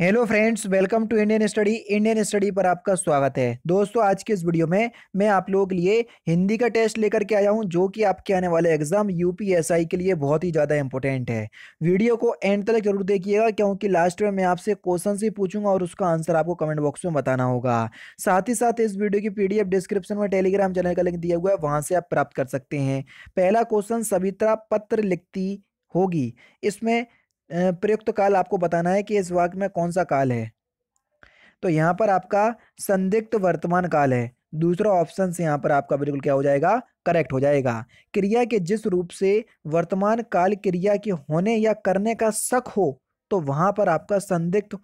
hello friends welcome to Indian Study Indian Study पर आपका स्वागत है दोस्तों आज के इस वीडियो में मैं आप लोगों के लिए हिंदी का टेस्ट लेकर के आया हूं जो कि आपके आने वाले एग्जाम यूपीएसआई के लिए बहुत ही ज़्यादा इंपॉर्टेंट है वीडियो को एंड तक जरूर देखिएगा क्योंकि लास्ट में मैं आपसे क्वेश्चन ही पूछूंगा और उसका आंसर आपको कमेंट बॉक्स में बताना होगा साथ ही साथ इस वीडियो की पी डिस्क्रिप्शन में टेलीग्राम चैनल का लिंक दिया हुआ है वहाँ से आप प्राप्त कर सकते हैं पहला क्वेश्चन सविता पत्र लिखती होगी इसमें प्रयुक्त काल आपको बताना है कि इस वाक्य में कौन सा काल है तो यहाँ पर आपका संदिग्ध वर्तमान काल है दूसरा ऑप्शन से यहाँ पर आपका बिल्कुल क्या हो जाएगा करेक्ट हो जाएगा क्रिया के जिस रूप से वर्तमान काल क्रिया के होने या करने का शक हो तो वहाँ पर आपका संदिग्ध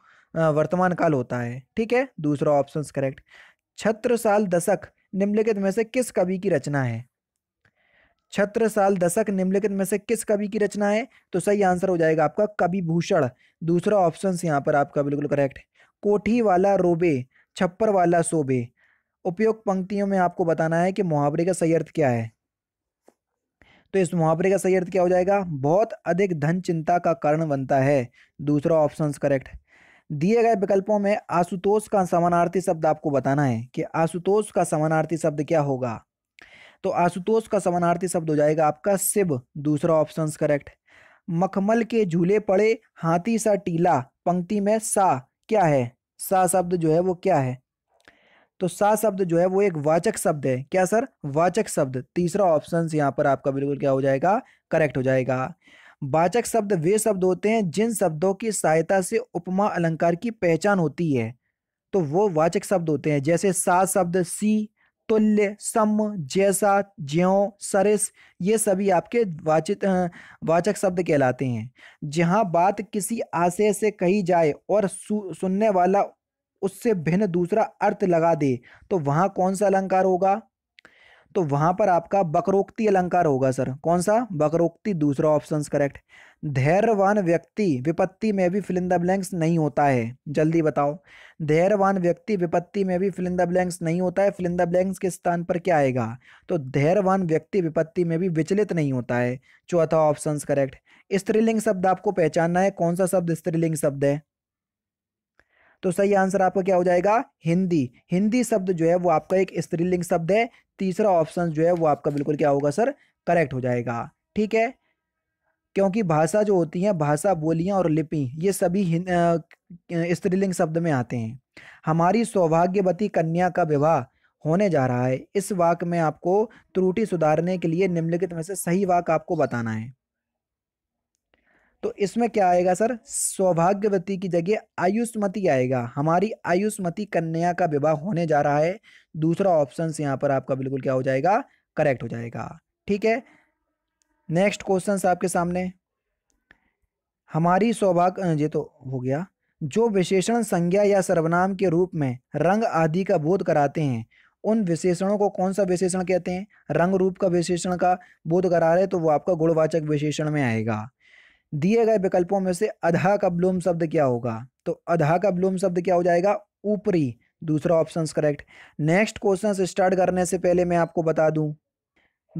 वर्तमान काल होता है ठीक है दूसरा ऑप्शन करेक्ट छत्र साल दशक निम्नलिखित में से किस कवि की रचना है छत्र साल दशक निम्नलिखित में से किस कवि की रचना है तो सही आंसर हो जाएगा आपका कवि भूषण दूसरा ऑप्शन यहाँ पर आपका बिल्कुल करेक्ट कोठी वाला रोबे छप्पर वाला सोबे उपयोग पंक्तियों में आपको बताना है कि मुहावरे का सही अर्थ क्या है तो इस मुहावरे का सही अर्थ क्या हो जाएगा बहुत अधिक धन चिंता का कारण बनता है दूसरा ऑप्शन करेक्ट दिए गए विकल्पों में आशुतोष का समानार्थी शब्द आपको बताना है कि आशुतोष का समानार्थी शब्द क्या होगा तो आशुतोष का समानार्थी शब्द हो जाएगा आपका शिव दूसरा ऑप्शन करेक्ट मखमल के झूले पड़े हाथी सा टीला पंक्ति में सा क्या है सा शब्द जो है वो क्या है तो सा शब्द जो है वो एक वाचक शब्द है क्या सर वाचक शब्द तीसरा ऑप्शन यहाँ पर आपका बिल्कुल क्या हो जाएगा करेक्ट हो जाएगा वाचक शब्द वे शब्द होते हैं जिन शब्दों की सहायता से उपमा अलंकार की पहचान होती है तो वो वाचक शब्द होते हैं जैसे सा शब्द सी तुल्य सम जैसा ज्यो सरिस ये सभी आपके वाचित वाचक शब्द कहलाते हैं जहाँ बात किसी आशय से कही जाए और सु सुनने वाला उससे भिन्न दूसरा अर्थ लगा दे तो वहाँ कौन सा अलंकार होगा तो वहाँ पर आपका बकरोक्ति अलंकार होगा सर कौन सा बकरोक्ति दूसरा ऑप्शन करेक्ट धैर्यवान व्यक्ति विपत्ति में भी फिलिंदा ब्लैंक्स नहीं होता है जल्दी बताओ धैर्यवान व्यक्ति विपत्ति में भी फिलिंदा ब्लैंक्स नहीं होता है फिलिंदा ब्लैंक्स के स्थान पर क्या आएगा तो धैर्यवान व्यक्ति विपत्ति में भी विचलित नहीं होता है चौथा ऑप्शन करेक्ट स्त्रीलिंग शब्द आपको पहचानना है कौन सा शब्द स्त्रीलिंग शब्द है तो सही आंसर आपका क्या हो जाएगा हिंदी हिंदी शब्द जो है वो आपका एक स्त्रीलिंग शब्द है तीसरा ऑप्शन जो है वो आपका बिल्कुल क्या होगा सर करेक्ट हो जाएगा ठीक है क्योंकि भाषा जो होती है भाषा बोलियाँ और लिपि ये सभी स्त्रीलिंग शब्द में आते हैं हमारी सौभाग्यवती कन्या का विवाह होने जा रहा है इस वाक में आपको त्रुटि सुधारने के लिए निम्नलिखित में से सही वाक आपको बताना है तो इसमें क्या आएगा सर सौभाग्यवती की जगह आयुष्मति आएगा हमारी आयुष्मति कन्या का विवाह होने जा रहा है दूसरा ऑप्शन यहाँ पर आपका बिल्कुल क्या हो जाएगा करेक्ट हो जाएगा ठीक है नेक्स्ट क्वेश्चन आपके सामने हमारी सौभाग्य ये तो हो गया जो विशेषण संज्ञा या सर्वनाम के रूप में रंग आदि का बोध कराते हैं उन विशेषणों को कौन सा विशेषण कहते हैं रंग रूप का विशेषण का बोध करा रहे तो वो आपका गुणवाचक विशेषण में आएगा दिए गए विकल्पों में से अधा का ब्लूम शब्द क्या होगा तो अधा का ब्लूम शब्द क्या हो जाएगा ऊपरी दूसरा option correct next question start करने से पहले मैं आपको बता दूं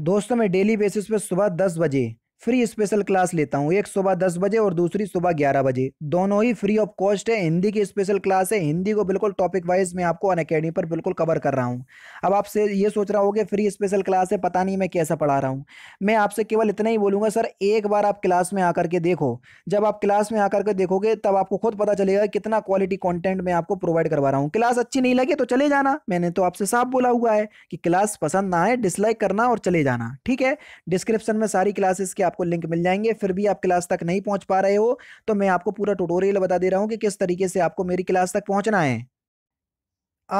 दोस्तों मैं डेली बेसिस पे सुबह दस बजे फ्री स्पेशल क्लास लेता हूँ एक सुबह दस बजे और दूसरी सुबह ग्यारह बजे दोनों ही फ्री ऑफ कॉस्ट है हिंदी की स्पेशल क्लास है हिंदी को बिल्कुल टॉपिक वाइज मैं आपको अन अकेडमी पर बिल्कुल कवर कर रहा हूँ अब आपसे ये सोच रहा होगा फ्री स्पेशल क्लास है पता नहीं मैं कैसा पढ़ा रहा हूँ मैं आपसे केवल इतना ही बोलूँगा सर एक बार आप क्लास में आकर के देखो जब आप क्लास में आकर के देखोगे तब आपको खुद पता चलेगा कितना क्वालिटी कॉन्टेंट मैं आपको प्रोवाइड करवा रहा हूँ क्लास अच्छी नहीं लगे तो चले जाना मैंने तो आपसे साफ बोला हुआ है कि क्लास पसंद ना आए डिसलाइक करना और चले जाना ठीक है डिस्क्रिप्शन में सारी क्लासेस के आपको लिंक मिल जाएंगे फिर भी आप क्लास तक नहीं पहुंच पा रहे हो तो मैं आपको पूरा ट्यूटोरियल बता दे रहा हूँ कि किस तरीके से आपको मेरी क्लास तक पहुँचना है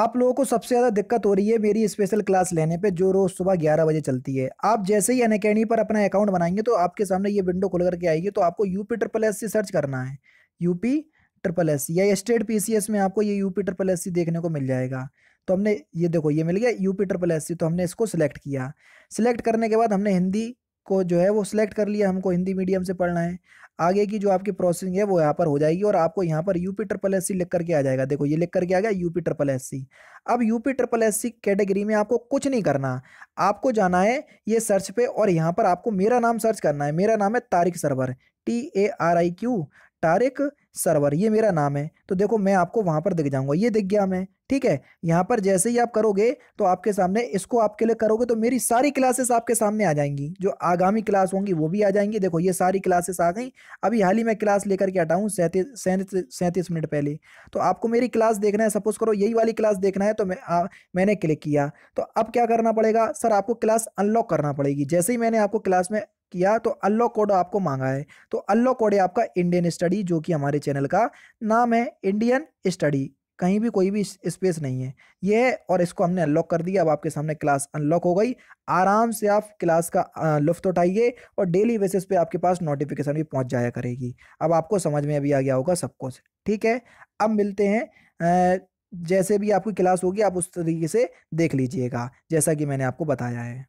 आप लोगों को सबसे ज़्यादा दिक्कत हो रही है मेरी स्पेशल क्लास लेने पे जो रोज़ सुबह 11 बजे चलती है आप जैसे ही अनकेडमी पर अपना अकाउंट बनाएंगे तो आपके सामने ये विंडो खुल करके आएगी तो आपको U P triple S C search करना है यू पी ट्रिपल एस या स्टेट पी में आपको ये U P triple S C देखने को मिल जाएगा तो हमने ये देखो ये मिल गया U P triple S C तो हमने इसको सिलेक्ट किया सिलेक्ट करने के बाद हमने हिंदी को जो है वो सिलेक्ट कर लिया हमको हिंदी मीडियम से पढ़ना है आगे की जो आपकी प्रोसेसिंग है वो यहाँ पर हो जाएगी और आपको यहाँ पर U P triple S C लिख करके आ जाएगा देखो ये लिख करके आ गया U P triple S C अब U P triple S C category में आपको कुछ नहीं करना आपको जाना है ये सर्च पे और यहाँ पर आपको मेरा नाम सर्च करना है मेरा नाम है Tariq Sarwar T A R I Q Tariq Sarwar ये मेरा नाम है तो देखो मैं आपको वहाँ पर दिख जाऊँगा ये दिख गया मैं ठीक है यहाँ पर जैसे ही आप करोगे तो आपके सामने इसको आपके लिए करोगे तो मेरी सारी क्लासेस आपके सामने आ जाएंगी जो आगामी क्लास होंगी वो भी आ जाएंगी देखो ये सारी क्लासेस आ गई अभी हाल ही में क्लास लेकर के हटाऊँ सैंतीस सैंतीस सैंतीस मिनट पहले तो आपको मेरी क्लास देखना है सपोज करो यही वाली क्लास देखना है तो मैं आ, मैंने क्लिक किया तो अब क्या करना पड़ेगा सर आपको क्लास अनलॉक करना पड़ेगी जैसे ही मैंने आपको क्लास में किया तो अनलॉक कोड आपको मांगा है तो अनलॉक कोड है आपका इंडियन स्टडी जो कि हमारे चैनल का नाम है इंडियन स्टडी कहीं भी कोई भी स्पेस नहीं है ये और इसको हमने अनलॉक कर दिया अब आपके सामने क्लास अनलॉक हो गई आराम से आप क्लास का लुफ्त उठाइए और डेली बेसिस पे आपके पास नोटिफिकेशन भी पहुंच जाया करेगी अब आपको समझ में भी आ गया होगा सब कुछ ठीक है अब मिलते हैं जैसे भी आपकी क्लास होगी आप उस तरीके से देख लीजिएगा जैसा कि मैंने आपको बताया है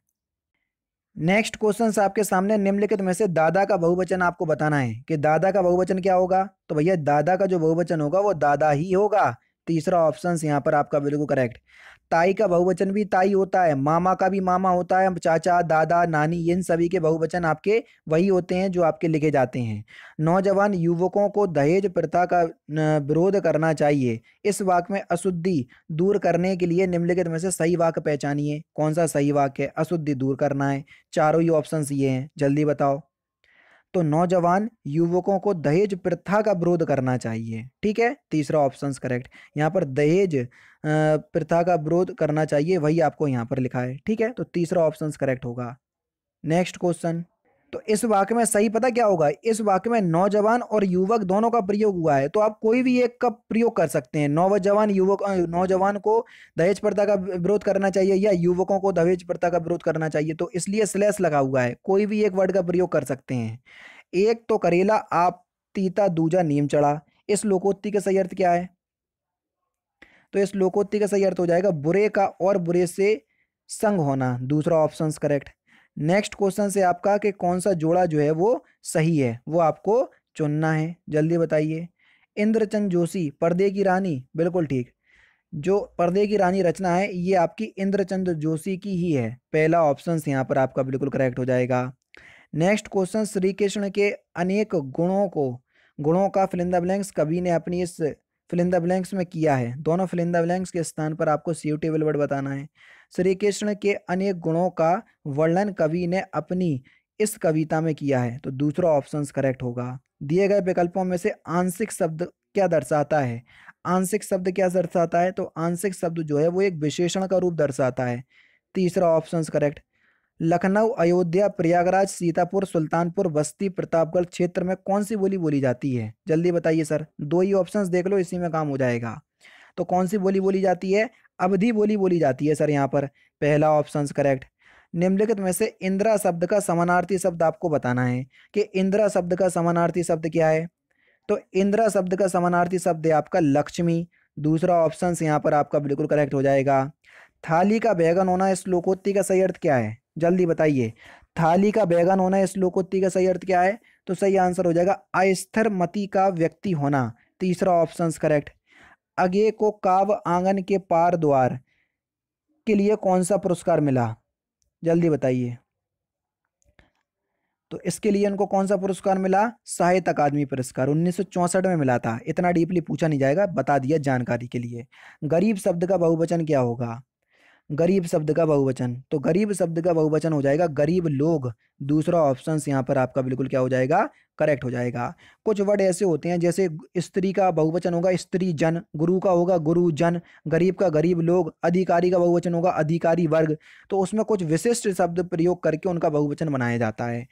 नेक्स्ट क्वेश्चन आपके सामने निम्नलिखित में से दादा का बहुवचन आपको बताना है कि दादा का बहुवचन क्या होगा तो भैया दादा का जो बहुवचन होगा वो दादा ही होगा तीसरा ऑप्शन यहाँ पर आपका बिल्कुल करेक्ट ताई का बहुवचन भी ताई होता है मामा का भी मामा होता है चाचा दादा नानी इन सभी के बहुवचन आपके वही होते हैं जो आपके लिखे जाते हैं नौजवान युवकों को दहेज प्रथा का विरोध करना चाहिए इस वाक में अशुद्धि दूर करने के लिए निम्नलिखित में से सही वाक्य पहचानिए कौन सा सही वाक्य है अशुद्धि दूर करना है चारों ही ऑप्शन ये हैं जल्दी बताओ तो नौजवान युवकों को दहेज प्रथा का विरोध करना चाहिए ठीक है तीसरा ऑप्शन करेक्ट यहाँ पर दहेज प्रथा का विरोध करना चाहिए वही आपको यहाँ पर लिखा है ठीक है तो तीसरा ऑप्शन करेक्ट होगा नेक्स्ट क्वेश्चन तो इस वाक्य में सही पता क्या होगा इस वाक्य में नौजवान और युवक दोनों का प्रयोग हुआ है तो आप कोई भी एक का प्रयोग कर सकते हैं नौजवान युवक नौजवान को दहेज प्रथा का विरोध करना चाहिए या युवकों को दहेज प्रथा का विरोध करना चाहिए तो इसलिए स्लैश लगा हुआ है कोई भी एक वर्ड का प्रयोग कर सकते हैं एक तो करेला आप तीता दूजा नीम चढ़ा इस लोकोत्ती का सही अर्थ क्या है तो इस लोकोत्ती का सही अर्थ हो जाएगा बुरे का और बुरे से संग होना दूसरा ऑप्शन करेक्ट नेक्स्ट क्वेश्चन से आपका कि कौन सा जोड़ा जो है वो सही है वो आपको चुनना है जल्दी बताइए इंद्रचंद जोशी पर्दे की रानी बिल्कुल ठीक जो पर्दे की रानी रचना है ये आपकी इंद्रचंद जोशी की ही है पहला ऑप्शन यहाँ पर आपका बिल्कुल करेक्ट हो जाएगा नेक्स्ट क्वेश्चन श्री कृष्ण के अनेक गुणों को गुणों का फिलिंदा ब्लैंक्स कवि ने अपनी इस फिलिंदा ब्लैंक्स में किया है दोनों फिलिंदा ब्लैंक्स के स्थान पर आपको सी टेबल वर्ड बताना है श्री कृष्ण के अनेक गुणों का वर्णन कवि ने अपनी इस कविता में किया है तो दूसरा ऑप्शन करेक्ट होगा दिए गए विकल्पों में से आंशिक शब्द क्या दर्शाता है आंशिक शब्द क्या दर्शाता है तो आंशिक शब्द जो है वो एक विशेषण का रूप दर्शाता है तीसरा ऑप्शन करेक्ट लखनऊ अयोध्या प्रयागराज सीतापुर सुल्तानपुर बस्ती प्रतापगढ़ क्षेत्र में कौन सी बोली बोली जाती है जल्दी बताइए सर दो ही ऑप्शंस देख लो इसी में काम हो जाएगा तो कौन सी बोली बोली जाती है अवधि बोली बोली जाती है सर यहाँ पर पहला ऑप्शन करेक्ट निम्नलिखित में से इंदिरा शब्द का समानार्थी शब्द आपको बताना है कि इंदिरा शब्द का समानार्थी शब्द क्या है तो इंदिरा शब्द का समानार्थी शब्द है आपका लक्ष्मी दूसरा ऑप्शन यहाँ पर आपका बिल्कुल करेक्ट हो जाएगा थाली का बैगन होना लोकोत्ति का सही अर्थ क्या है जल्दी बताइए थाली का बैगन होना इस लोकोत्ति का सही अर्थ क्या है तो सही आंसर हो जाएगा अस्थिर मति का व्यक्ति होना तीसरा ऑप्शन करेक्ट अगे को काव आंगन के पार द्वार के लिए कौन सा पुरस्कार मिला जल्दी बताइए तो इसके लिए उनको कौन सा पुरस्कार मिला साहित्य अकादमी पुरस्कार उन्नीस में मिला था इतना डीपली पूछा नहीं जाएगा बता दिया जानकारी के लिए गरीब शब्द का बहुवचन क्या होगा गरीब शब्द का बहुवचन तो गरीब शब्द का बहुवचन हो जाएगा गरीब लोग दूसरा ऑप्शन यहाँ पर आपका बिल्कुल क्या हो जाएगा करेक्ट हो जाएगा कुछ वर्ड ऐसे होते हैं जैसे स्त्री का बहुवचन होगा स्त्री जन गुरु का होगा गुरु जन गरीब का गरीब लोग अधिकारी का बहुवचन होगा अधिकारी वर्ग तो उसमें कुछ विशिष्ट शब्द प्रयोग करके उनका बहुवचन बनाया जाता है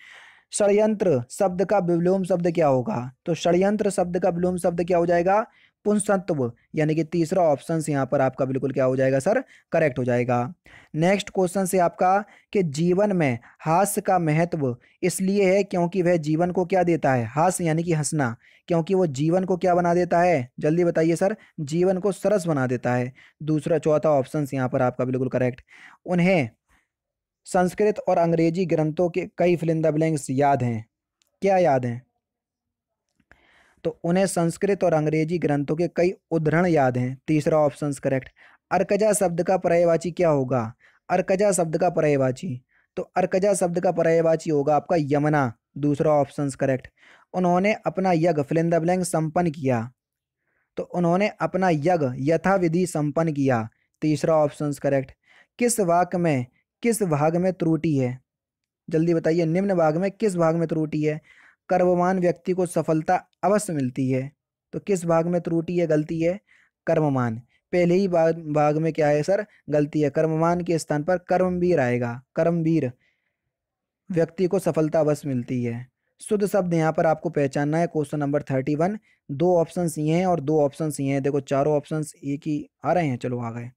षडयंत्र शब्द का विलोम शब्द क्या होगा तो षडयंत्र शब्द का विलोम शब्द क्या हो जाएगा पुंसत्व यानी कि तीसरा ऑप्शन यहाँ पर आपका बिल्कुल क्या हो जाएगा सर करेक्ट हो जाएगा नेक्स्ट क्वेश्चन से आपका कि जीवन में हास्य का महत्व इसलिए है क्योंकि वह जीवन को क्या देता है हास्य यानी कि हंसना क्योंकि वो जीवन को क्या बना देता है जल्दी बताइए सर जीवन को सरस बना देता है दूसरा चौथा ऑप्शन यहाँ पर आपका बिल्कुल करेक्ट उन्हें संस्कृत और अंग्रेजी ग्रंथों के कई फिलिंदा ब्लैंक्स याद हैं क्या याद हैं तो उन्हें संस्कृत और अंग्रेजी ग्रंथों के कई उदाहरण याद हैं तीसरा ऑप्शन करेक्ट अर्कजा शब्द का पर्यायवाची क्या होगा अर्कजा शब्द का पर्यायवाची तो अर्कजा शब्द का पर्यायवाची होगा आपका यमुना दूसरा ऑप्शन करेक्ट उन्होंने अपना यज्ञ फिलिंदा संपन्न किया तो उन्होंने अपना यज्ञ यथाविधि संपन्न किया तीसरा ऑप्शन करेक्ट किस वाक में किस भाग में त्रुटि है जल्दी बताइए निम्न भाग में किस भाग में त्रुटि है कर्ममान व्यक्ति को सफलता अवश्य मिलती है तो किस भाग में त्रुटि या गलती है कर्ममान पहले ही भाग भाग में क्या है सर गलती है कर्ममान के स्थान पर कर्मवीर आएगा कर्मवीर व्यक्ति को सफलता अवश्य मिलती है शुद्ध शब्द यहाँ पर आपको पहचानना है क्वेश्चन नंबर थर्टी वन दो ऑप्शन ये हैं और दो ऑप्शन ये हैं देखो चारों ऑप्शन एक ही आ रहे हैं चलो आ गए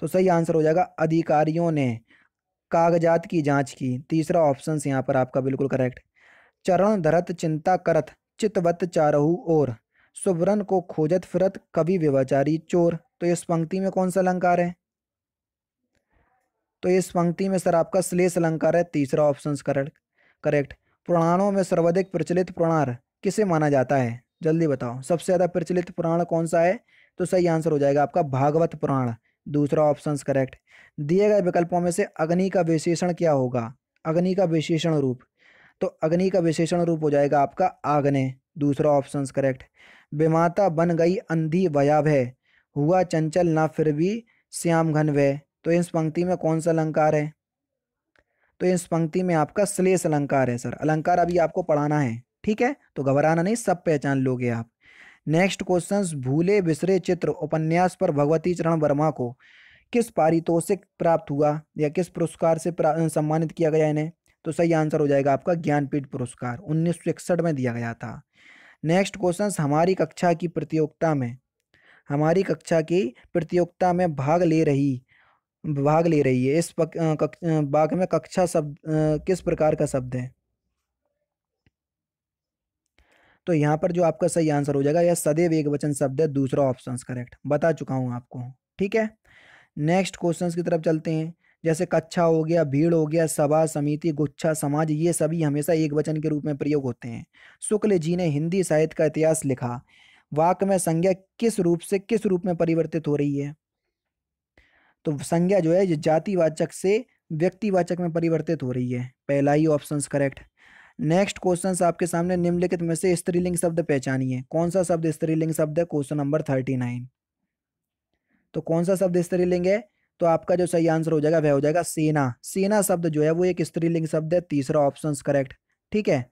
तो सही आंसर हो जाएगा अधिकारियों ने कागजात की जांच की तीसरा ऑप्शन यहाँ पर आपका बिल्कुल करेक्ट चरण धरत चिंता करत चितवत चारहु और सुवरन को खोजत फिरत कवि व्यवचारी चोर तो इस पंक्ति में कौन सा अलंकार है तो इस पंक्ति में सर आपका श्लेष अलंकार है तीसरा ऑप्शन करेक्ट करेक्ट पुराणों में सर्वाधिक प्रचलित पुराण किसे माना जाता है जल्दी बताओ सबसे ज़्यादा प्रचलित पुराण कौन सा है तो सही आंसर हो जाएगा आपका भागवत पुराण दूसरा ऑप्शन करेक्ट दिए गए विकल्पों में से अग्नि का विशेषण क्या होगा अग्नि का विशेषण रूप तो अग्नि का विशेषण रूप हो जाएगा आपका आग्ने दूसरा ऑप्शन करेक्ट बेमाता बन गई अंधी भय हुआ चंचल ना फिर भी श्याम घन वह तो इस पंक्ति में कौन सा अलंकार है तो इस पंक्ति में आपका श्लेष अलंकार है सर अलंकार अभी आपको पढ़ाना है ठीक है तो घबराना नहीं सब पहचान लोगे आप नेक्स्ट क्वेश्चन भूले बिसरे चित्र उपन्यास पर भगवती चरण वर्मा को किस पारितोषिक प्राप्त हुआ या किस पुरस्कार से सम्मानित किया गया इन्हें तो सही आंसर हो जाएगा आपका ज्ञानपीठ पुरस्कार उन्नीस में दिया गया था नेक्स्ट क्वेश्चन हमारी कक्षा की प्रतियोगिता में हमारी कक्षा की प्रतियोगिता में भाग ले रही भाग ले रही है इस पक, भाग में कक्षा शब्द किस प्रकार का शब्द है तो यहाँ पर जो आपका सही आंसर हो जाएगा यह सदैव एक वचन शब्द है दूसरा ऑप्शन करेक्ट बता चुका हूँ आपको ठीक है नेक्स्ट क्वेश्चंस की तरफ चलते हैं जैसे कच्छा हो गया भीड़ हो गया सभा समिति गुच्छा समाज ये सभी हमेशा एक वचन के रूप में प्रयोग होते हैं शुक्ल जी ने हिंदी साहित्य का इतिहास लिखा वाक में संज्ञा किस रूप से किस रूप में परिवर्तित हो रही है तो संज्ञा जो है जातिवाचक से व्यक्तिवाचक में परिवर्तित हो रही है पहला ही ऑप्शन करेक्ट नेक्स्ट क्वेश्चन आपके सामने निम्नलिखित में से स्त्रीलिंग शब्द पहचानिए कौन सा शब्द स्त्रीलिंग शब्द है क्वेश्चन नंबर थर्टी नाइन तो कौन सा शब्द स्त्रीलिंग है तो आपका जो सही आंसर हो जाएगा वह हो जाएगा सेना सेना शब्द जो है वो एक स्त्रीलिंग शब्द है तीसरा ऑप्शन करेक्ट ठीक है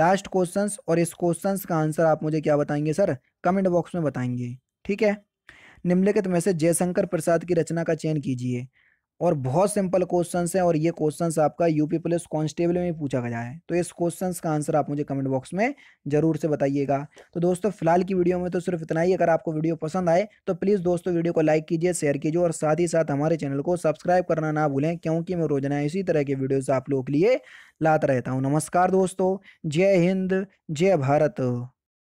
लास्ट क्वेश्चन और इस क्वेश्चन का आंसर आप मुझे क्या बताएंगे सर कमेंट बॉक्स में बताएंगे ठीक है निम्नलिखित में से जयशंकर प्रसाद की रचना का चयन कीजिए और बहुत सिंपल क्वेश्चंस हैं और ये क्वेश्चंस आपका यूपी पुलिस कांस्टेबल में भी पूछा गया है तो इस क्वेश्चंस का आंसर आप मुझे कमेंट बॉक्स में जरूर से बताइएगा तो दोस्तों फिलहाल की वीडियो में तो सिर्फ इतना ही अगर आपको वीडियो पसंद आए तो प्लीज़ दोस्तों वीडियो को लाइक कीजिए शेयर कीजिए और साथ ही साथ हमारे चैनल को सब्सक्राइब करना ना भूलें क्योंकि मैं रोजाना इसी तरह के वीडियोज़ आप लोगों के लिए लाता रहता हूँ नमस्कार दोस्तों जय हिंद जय भारत